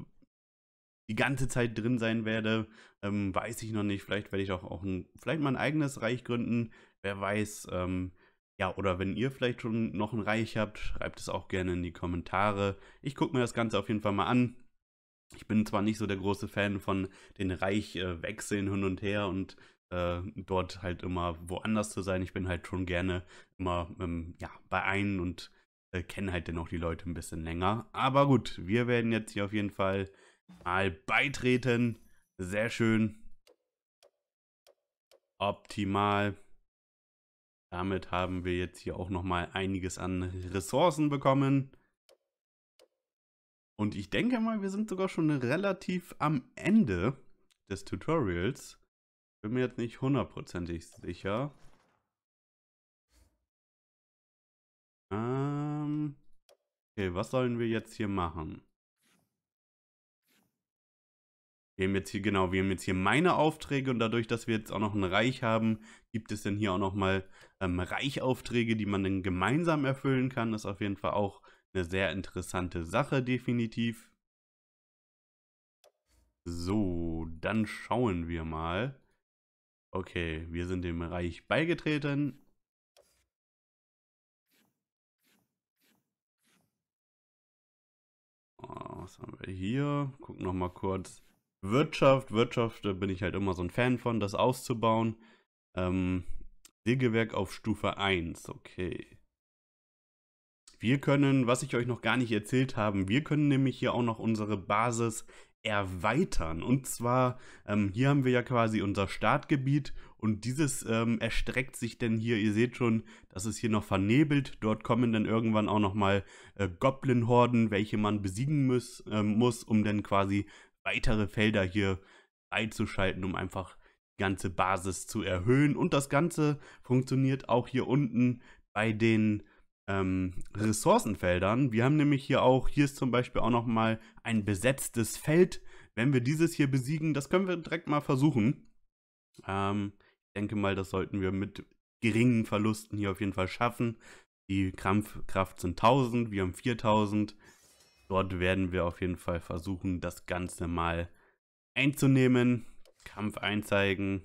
die ganze Zeit drin sein werde, ähm, weiß ich noch nicht. Vielleicht werde ich auch, auch ein, vielleicht mal ein eigenes Reich gründen. Wer weiß. Ähm, ja, oder wenn ihr vielleicht schon noch ein Reich habt, schreibt es auch gerne in die Kommentare. Ich gucke mir das Ganze auf jeden Fall mal an. Ich bin zwar nicht so der große Fan von den Reichwechseln äh, hin und her und äh, dort halt immer woanders zu sein. Ich bin halt schon gerne immer ähm, ja, bei einem und äh, kenne halt dennoch die Leute ein bisschen länger. Aber gut, wir werden jetzt hier auf jeden Fall mal beitreten. Sehr schön. Optimal. Damit haben wir jetzt hier auch nochmal einiges an Ressourcen bekommen. Und ich denke mal, wir sind sogar schon relativ am Ende des Tutorials. Bin mir jetzt nicht hundertprozentig sicher. Ähm, okay, was sollen wir jetzt hier machen? Wir haben jetzt hier, genau, wir haben jetzt hier meine Aufträge und dadurch, dass wir jetzt auch noch ein Reich haben, gibt es denn hier auch nochmal ähm, Reichaufträge, die man dann gemeinsam erfüllen kann. Das ist auf jeden Fall auch eine sehr interessante Sache, definitiv. So, dann schauen wir mal. Okay, wir sind dem Reich beigetreten. Oh, was haben wir hier? Gucken noch mal kurz. Wirtschaft, Wirtschaft, da bin ich halt immer so ein Fan von, das auszubauen. Ähm, Sägewerk auf Stufe 1, okay. Wir können, was ich euch noch gar nicht erzählt habe, wir können nämlich hier auch noch unsere Basis erweitern. Und zwar, ähm, hier haben wir ja quasi unser Startgebiet und dieses ähm, erstreckt sich denn hier, ihr seht schon, das ist hier noch vernebelt. Dort kommen dann irgendwann auch nochmal äh, Goblin-Horden, welche man besiegen muss, äh, muss, um dann quasi weitere Felder hier einzuschalten, um einfach die ganze Basis zu erhöhen. Und das Ganze funktioniert auch hier unten bei den ähm, Ressourcenfeldern. Wir haben nämlich hier auch, hier ist zum Beispiel auch nochmal ein besetztes Feld. Wenn wir dieses hier besiegen, das können wir direkt mal versuchen. Ähm, ich denke mal, das sollten wir mit geringen Verlusten hier auf jeden Fall schaffen. Die Krampfkraft sind 1000, wir haben 4000. Dort werden wir auf jeden Fall versuchen, das Ganze mal einzunehmen. Kampf einzeigen.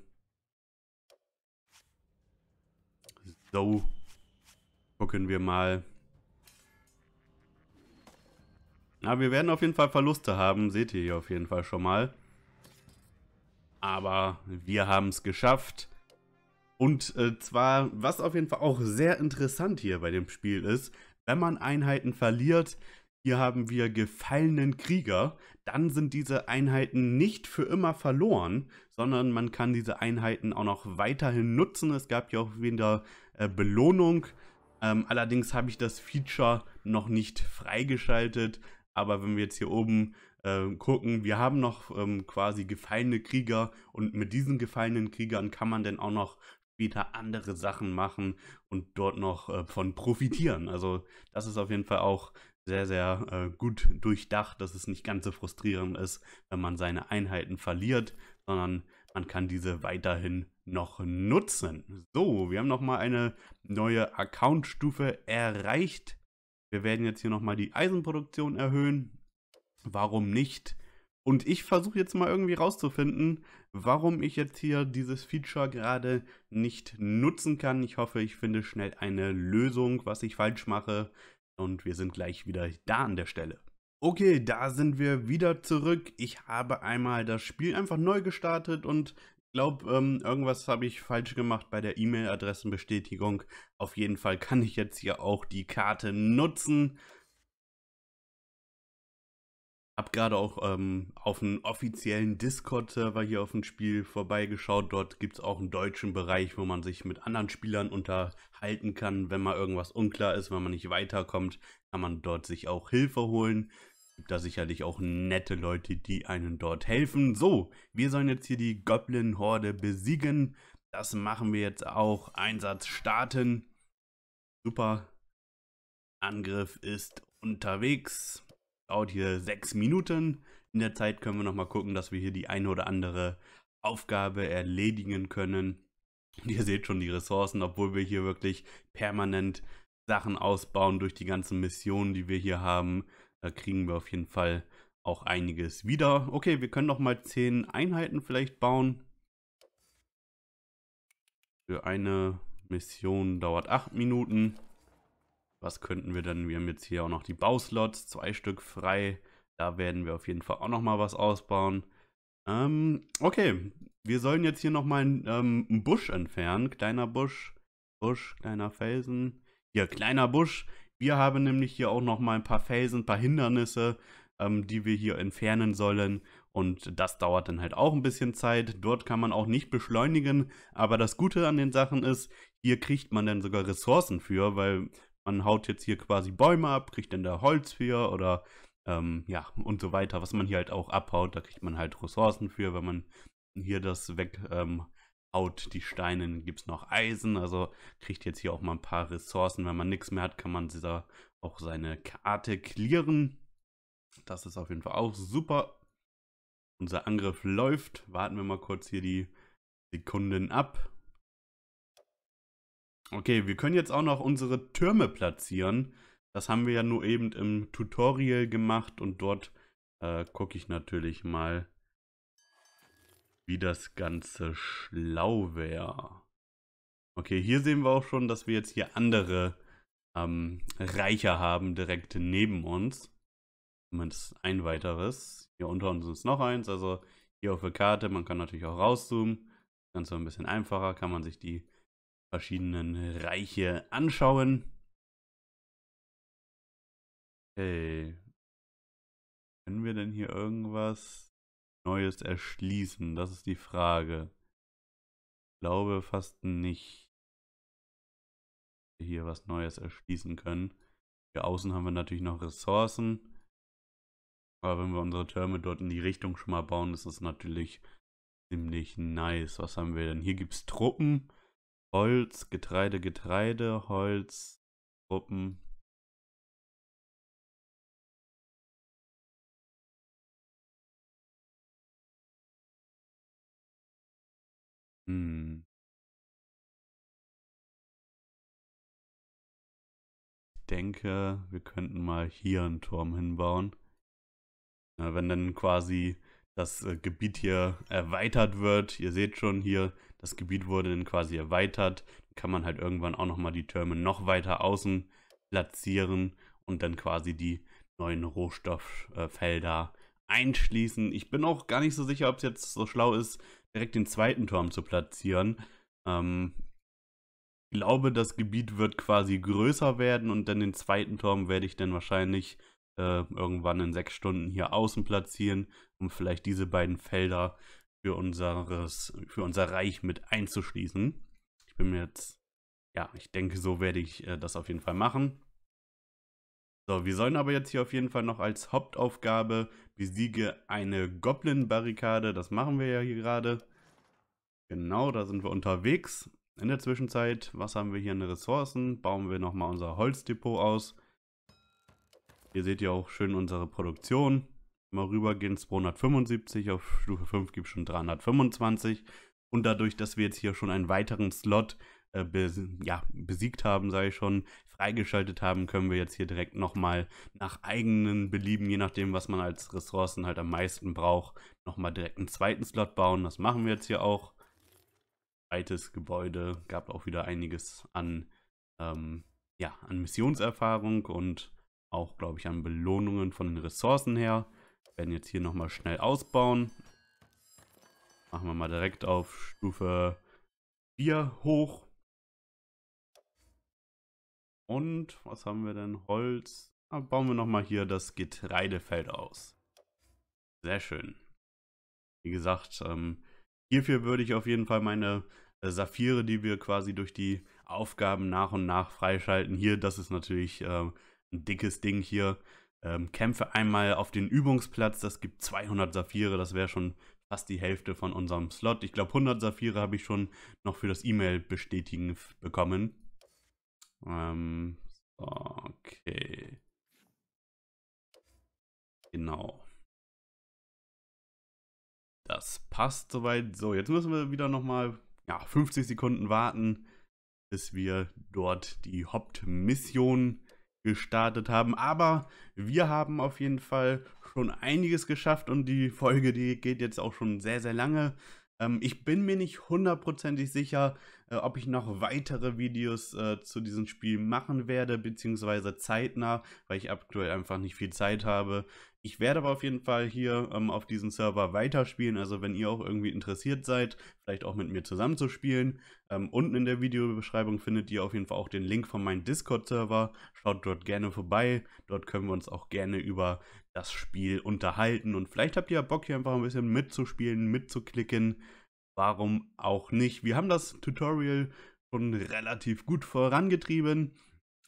So. Gucken wir mal. Na, wir werden auf jeden Fall Verluste haben. Seht ihr hier auf jeden Fall schon mal. Aber wir haben es geschafft. Und äh, zwar, was auf jeden Fall auch sehr interessant hier bei dem Spiel ist, wenn man Einheiten verliert, hier haben wir gefallenen Krieger, dann sind diese Einheiten nicht für immer verloren, sondern man kann diese Einheiten auch noch weiterhin nutzen. Es gab ja auch wieder äh, Belohnung ähm, allerdings habe ich das Feature noch nicht freigeschaltet. Aber wenn wir jetzt hier oben äh, gucken, wir haben noch ähm, quasi gefallene Krieger und mit diesen gefallenen Kriegern kann man dann auch noch später andere Sachen machen und dort noch äh, von profitieren. Also das ist auf jeden Fall auch sehr, sehr äh, gut durchdacht, dass es nicht ganz so frustrierend ist, wenn man seine Einheiten verliert, sondern man kann diese weiterhin noch nutzen. So, wir haben nochmal eine neue Account-Stufe erreicht. Wir werden jetzt hier nochmal die Eisenproduktion erhöhen. Warum nicht? Und ich versuche jetzt mal irgendwie rauszufinden, warum ich jetzt hier dieses Feature gerade nicht nutzen kann. Ich hoffe, ich finde schnell eine Lösung, was ich falsch mache. Und wir sind gleich wieder da an der Stelle. Okay, da sind wir wieder zurück. Ich habe einmal das Spiel einfach neu gestartet und glaube, ähm, irgendwas habe ich falsch gemacht bei der E-Mail-Adressenbestätigung. Auf jeden Fall kann ich jetzt hier auch die Karte nutzen. Hab gerade auch ähm, auf einen offiziellen Discord-Server hier auf dem Spiel vorbeigeschaut. Dort gibt es auch einen deutschen Bereich, wo man sich mit anderen Spielern unterhalten kann. Wenn mal irgendwas unklar ist, wenn man nicht weiterkommt, kann man dort sich auch Hilfe holen. Gibt da sicherlich auch nette Leute, die einen dort helfen. So, wir sollen jetzt hier die Goblin-Horde besiegen. Das machen wir jetzt auch. Einsatz starten. Super. Angriff ist unterwegs. Dauert hier sechs Minuten. In der Zeit können wir nochmal gucken, dass wir hier die eine oder andere Aufgabe erledigen können. Und ihr seht schon die Ressourcen, obwohl wir hier wirklich permanent Sachen ausbauen durch die ganzen Missionen, die wir hier haben. Da kriegen wir auf jeden Fall auch einiges wieder. Okay, wir können noch mal 10 Einheiten vielleicht bauen. Für eine Mission dauert 8 Minuten. Was könnten wir denn? Wir haben jetzt hier auch noch die Bauslots, zwei Stück frei. Da werden wir auf jeden Fall auch noch mal was ausbauen. Ähm, okay, wir sollen jetzt hier noch mal einen, ähm, einen Busch entfernen. Kleiner Busch, Busch, kleiner Felsen. Hier, kleiner Busch. Wir haben nämlich hier auch noch mal ein paar Felsen, ein paar Hindernisse, ähm, die wir hier entfernen sollen. Und das dauert dann halt auch ein bisschen Zeit. Dort kann man auch nicht beschleunigen. Aber das Gute an den Sachen ist, hier kriegt man dann sogar Ressourcen für, weil man haut jetzt hier quasi Bäume ab, kriegt dann da Holz für oder ähm, ja und so weiter. Was man hier halt auch abhaut, da kriegt man halt Ressourcen für, wenn man hier das weg ähm, haut die Steine, gibt es noch Eisen, also kriegt jetzt hier auch mal ein paar Ressourcen. Wenn man nichts mehr hat, kann man da auch seine Karte clearen. Das ist auf jeden Fall auch super. Unser Angriff läuft. Warten wir mal kurz hier die Sekunden ab. Okay, wir können jetzt auch noch unsere Türme platzieren. Das haben wir ja nur eben im Tutorial gemacht und dort äh, gucke ich natürlich mal, wie das Ganze schlau wäre. Okay, hier sehen wir auch schon, dass wir jetzt hier andere ähm, Reiche haben direkt neben uns. Zumindest ein weiteres. Hier unter uns ist noch eins, also hier auf der Karte. Man kann natürlich auch rauszoomen. Ganz so ein bisschen einfacher, kann man sich die verschiedenen Reiche anschauen. Okay. Können wir denn hier irgendwas? Neues erschließen? Das ist die Frage. Ich glaube fast nicht, dass wir hier was Neues erschließen können. Hier außen haben wir natürlich noch Ressourcen. Aber wenn wir unsere Türme dort in die Richtung schon mal bauen, ist das natürlich ziemlich nice. Was haben wir denn? Hier gibt es Truppen, Holz, Getreide, Getreide, Holz, Truppen, Hm. Ich denke, wir könnten mal hier einen Turm hinbauen. Na, wenn dann quasi das äh, Gebiet hier erweitert wird, ihr seht schon hier, das Gebiet wurde dann quasi erweitert, kann man halt irgendwann auch nochmal die Türme noch weiter außen platzieren und dann quasi die neuen Rohstofffelder äh, einschließen. Ich bin auch gar nicht so sicher, ob es jetzt so schlau ist, direkt den zweiten Turm zu platzieren. Ähm, ich glaube, das Gebiet wird quasi größer werden und dann den zweiten Turm werde ich dann wahrscheinlich äh, irgendwann in sechs Stunden hier außen platzieren, um vielleicht diese beiden Felder für, unseres, für unser Reich mit einzuschließen. Ich bin mir jetzt, ja, ich denke, so werde ich äh, das auf jeden Fall machen. So, wir sollen aber jetzt hier auf jeden Fall noch als Hauptaufgabe besiege eine Goblin-Barrikade. Das machen wir ja hier gerade. Genau, da sind wir unterwegs. In der Zwischenzeit, was haben wir hier an Ressourcen? Bauen wir nochmal unser Holzdepot aus. Hier seht ihr auch schön unsere Produktion. Mal rübergehen 275, auf Stufe 5 gibt es schon 325. Und dadurch, dass wir jetzt hier schon einen weiteren Slot äh, bes ja, besiegt haben, sage ich schon, freigeschaltet haben, können wir jetzt hier direkt nochmal nach eigenen Belieben, je nachdem, was man als Ressourcen halt am meisten braucht, nochmal direkt einen zweiten Slot bauen. Das machen wir jetzt hier auch. Zweites Gebäude, gab auch wieder einiges an, ähm, ja, an Missionserfahrung und auch, glaube ich, an Belohnungen von den Ressourcen her. Wir werden jetzt hier nochmal schnell ausbauen. Machen wir mal direkt auf Stufe 4 hoch und was haben wir denn? Holz. Da ah, bauen wir nochmal hier das Getreidefeld aus. Sehr schön. Wie gesagt, ähm, hierfür würde ich auf jeden Fall meine äh, Saphire, die wir quasi durch die Aufgaben nach und nach freischalten. Hier, das ist natürlich äh, ein dickes Ding hier. Ähm, kämpfe einmal auf den Übungsplatz, das gibt 200 Saphire, das wäre schon fast die Hälfte von unserem Slot. Ich glaube 100 Saphire habe ich schon noch für das E-Mail bestätigen bekommen. Ähm, okay. Genau. Das passt soweit. So, jetzt müssen wir wieder nochmal ja, 50 Sekunden warten, bis wir dort die Hauptmission gestartet haben. Aber wir haben auf jeden Fall schon einiges geschafft und die Folge, die geht jetzt auch schon sehr, sehr lange. Ähm, ich bin mir nicht hundertprozentig sicher, äh, ob ich noch weitere Videos äh, zu diesem Spiel machen werde, beziehungsweise zeitnah, weil ich aktuell einfach nicht viel Zeit habe. Ich werde aber auf jeden Fall hier ähm, auf diesem Server weiterspielen, also wenn ihr auch irgendwie interessiert seid, vielleicht auch mit mir zusammenzuspielen. Ähm, unten in der Videobeschreibung findet ihr auf jeden Fall auch den Link von meinem Discord-Server. Schaut dort gerne vorbei, dort können wir uns auch gerne über das Spiel unterhalten und vielleicht habt ihr ja Bock hier einfach ein bisschen mitzuspielen, mitzuklicken. Warum auch nicht? Wir haben das Tutorial schon relativ gut vorangetrieben.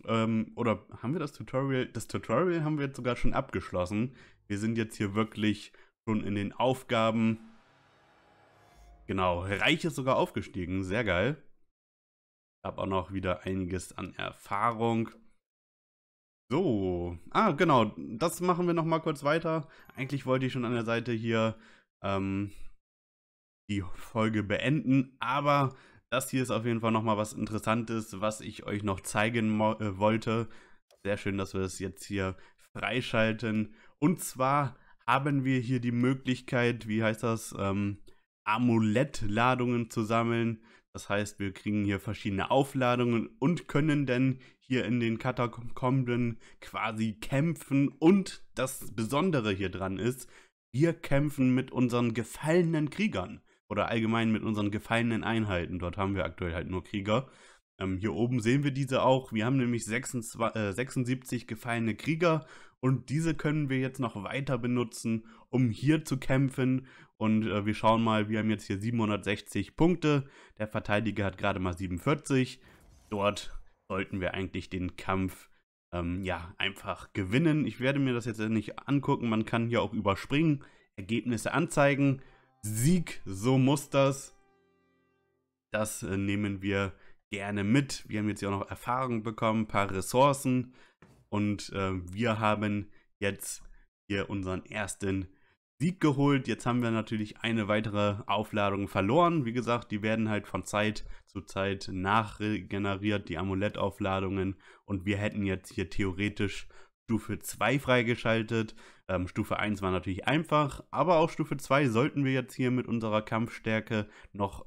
Ähm, oder haben wir das Tutorial? Das Tutorial haben wir jetzt sogar schon abgeschlossen. Wir sind jetzt hier wirklich schon in den Aufgaben. Genau, Reich ist sogar aufgestiegen. Sehr geil. Hab auch noch wieder einiges an Erfahrung. So, ah genau, das machen wir nochmal kurz weiter. Eigentlich wollte ich schon an der Seite hier ähm, die Folge beenden. Aber das hier ist auf jeden Fall nochmal was Interessantes, was ich euch noch zeigen äh, wollte. Sehr schön, dass wir das jetzt hier freischalten. Und zwar haben wir hier die Möglichkeit, wie heißt das, ähm, Amulettladungen zu sammeln. Das heißt, wir kriegen hier verschiedene Aufladungen und können dann hier in den Katakomben quasi kämpfen. Und das Besondere hier dran ist, wir kämpfen mit unseren gefallenen Kriegern oder allgemein mit unseren gefallenen Einheiten. Dort haben wir aktuell halt nur Krieger. Ähm, hier oben sehen wir diese auch. Wir haben nämlich 26, äh, 76 gefallene Krieger und diese können wir jetzt noch weiter benutzen, um hier zu kämpfen. Und äh, wir schauen mal, wir haben jetzt hier 760 Punkte. Der Verteidiger hat gerade mal 47. Dort sollten wir eigentlich den Kampf ähm, ja, einfach gewinnen. Ich werde mir das jetzt nicht angucken. Man kann hier auch überspringen, Ergebnisse anzeigen. Sieg, so muss das. Das äh, nehmen wir gerne mit. Wir haben jetzt ja auch noch Erfahrung bekommen, ein paar Ressourcen und äh, wir haben jetzt hier unseren ersten Sieg geholt. Jetzt haben wir natürlich eine weitere Aufladung verloren. Wie gesagt, die werden halt von Zeit zu Zeit nachregeneriert, die Amulettaufladungen. Und wir hätten jetzt hier theoretisch Stufe 2 freigeschaltet. Ähm, Stufe 1 war natürlich einfach, aber auch Stufe 2 sollten wir jetzt hier mit unserer Kampfstärke noch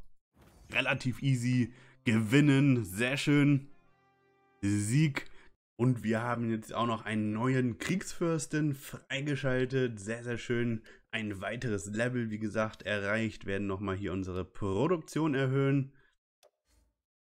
relativ easy gewinnen. Sehr schön. Sieg. Und wir haben jetzt auch noch einen neuen Kriegsfürstin freigeschaltet. Sehr, sehr schön. Ein weiteres Level, wie gesagt, erreicht. Werden nochmal hier unsere Produktion erhöhen.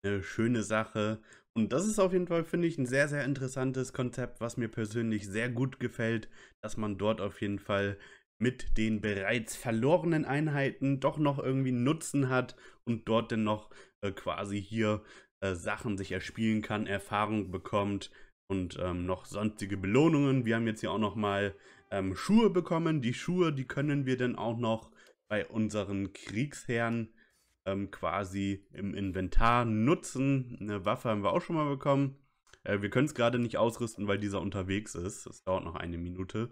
Eine schöne Sache. Und das ist auf jeden Fall, finde ich, ein sehr, sehr interessantes Konzept, was mir persönlich sehr gut gefällt, dass man dort auf jeden Fall mit den bereits verlorenen Einheiten doch noch irgendwie Nutzen hat und dort dann noch äh, quasi hier äh, Sachen sich erspielen kann, Erfahrung bekommt und ähm, noch sonstige Belohnungen. Wir haben jetzt hier auch nochmal ähm, Schuhe bekommen. Die Schuhe, die können wir dann auch noch bei unseren Kriegsherren ähm, quasi im Inventar nutzen. Eine Waffe haben wir auch schon mal bekommen. Äh, wir können es gerade nicht ausrüsten, weil dieser unterwegs ist. Das dauert noch eine Minute.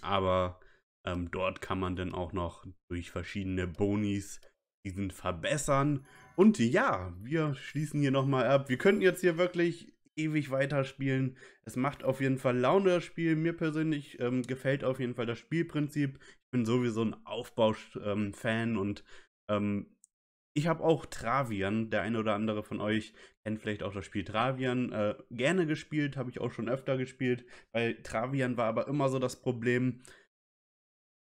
Aber ähm, dort kann man dann auch noch durch verschiedene Bonis diesen verbessern. Und ja, wir schließen hier nochmal ab. Wir könnten jetzt hier wirklich ewig weiterspielen. Es macht auf jeden Fall Laune, das Spiel. Mir persönlich ähm, gefällt auf jeden Fall das Spielprinzip. Ich bin sowieso ein Aufbau-Fan ähm, und ähm, ich habe auch Travian, der eine oder andere von euch kennt vielleicht auch das Spiel Travian, äh, gerne gespielt, habe ich auch schon öfter gespielt, weil Travian war aber immer so das Problem,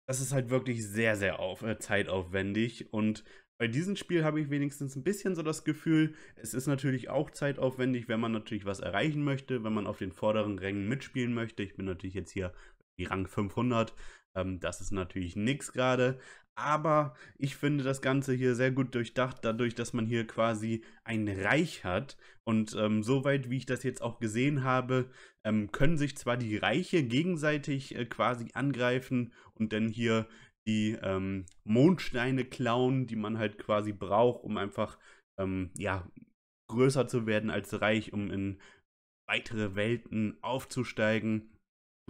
das ist halt wirklich sehr, sehr auf, äh, zeitaufwendig und bei diesem Spiel habe ich wenigstens ein bisschen so das Gefühl, es ist natürlich auch zeitaufwendig, wenn man natürlich was erreichen möchte, wenn man auf den vorderen Rängen mitspielen möchte. Ich bin natürlich jetzt hier die Rang 500, ähm, das ist natürlich nichts gerade. Aber ich finde das Ganze hier sehr gut durchdacht, dadurch, dass man hier quasi ein Reich hat. Und ähm, soweit wie ich das jetzt auch gesehen habe, ähm, können sich zwar die Reiche gegenseitig äh, quasi angreifen und dann hier die ähm, Mondsteine klauen, die man halt quasi braucht, um einfach ähm, ja, größer zu werden als Reich, um in weitere Welten aufzusteigen.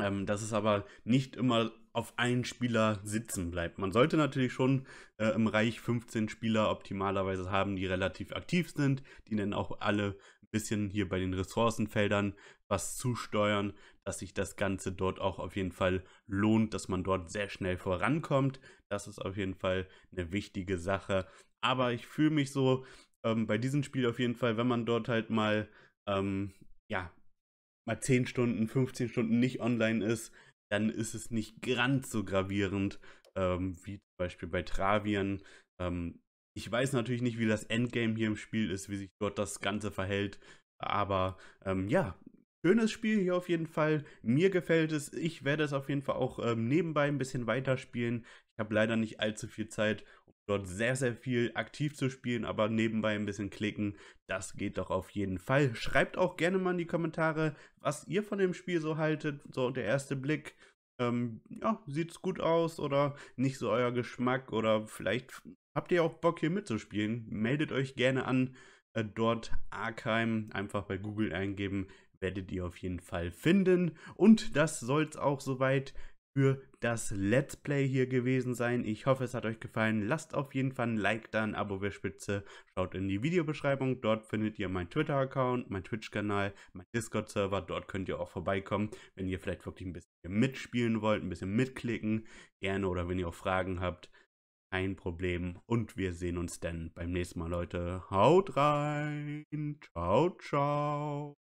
Ähm, das ist aber nicht immer auf einen Spieler sitzen bleibt. Man sollte natürlich schon äh, im Reich 15 Spieler optimalerweise haben, die relativ aktiv sind, die dann auch alle ein bisschen hier bei den Ressourcenfeldern was zusteuern, dass sich das Ganze dort auch auf jeden Fall lohnt, dass man dort sehr schnell vorankommt. Das ist auf jeden Fall eine wichtige Sache. Aber ich fühle mich so ähm, bei diesem Spiel auf jeden Fall, wenn man dort halt mal, ähm, ja, mal 10 Stunden, 15 Stunden nicht online ist, dann ist es nicht ganz so gravierend ähm, wie zum Beispiel bei Travian. Ähm, ich weiß natürlich nicht, wie das Endgame hier im Spiel ist, wie sich dort das Ganze verhält. Aber ähm, ja, schönes Spiel hier auf jeden Fall. Mir gefällt es. Ich werde es auf jeden Fall auch ähm, nebenbei ein bisschen weiterspielen. Ich habe leider nicht allzu viel Zeit, dort sehr, sehr viel aktiv zu spielen, aber nebenbei ein bisschen klicken. Das geht doch auf jeden Fall. Schreibt auch gerne mal in die Kommentare, was ihr von dem Spiel so haltet. So der erste Blick. Ähm, ja, sieht's gut aus oder nicht so euer Geschmack oder vielleicht habt ihr auch Bock hier mitzuspielen. Meldet euch gerne an. Äh, dort Arkheim einfach bei Google eingeben werdet ihr auf jeden Fall finden. Und das soll es auch soweit für das Let's Play hier gewesen sein. Ich hoffe, es hat euch gefallen. Lasst auf jeden Fall ein Like da, ein Abo wäre spitze. Schaut in die Videobeschreibung. Dort findet ihr meinen Twitter-Account, meinen Twitch-Kanal, meinen Discord-Server. Dort könnt ihr auch vorbeikommen, wenn ihr vielleicht wirklich ein bisschen mitspielen wollt, ein bisschen mitklicken. Gerne oder wenn ihr auch Fragen habt. Kein Problem. Und wir sehen uns dann beim nächsten Mal, Leute. Haut rein. Ciao, ciao.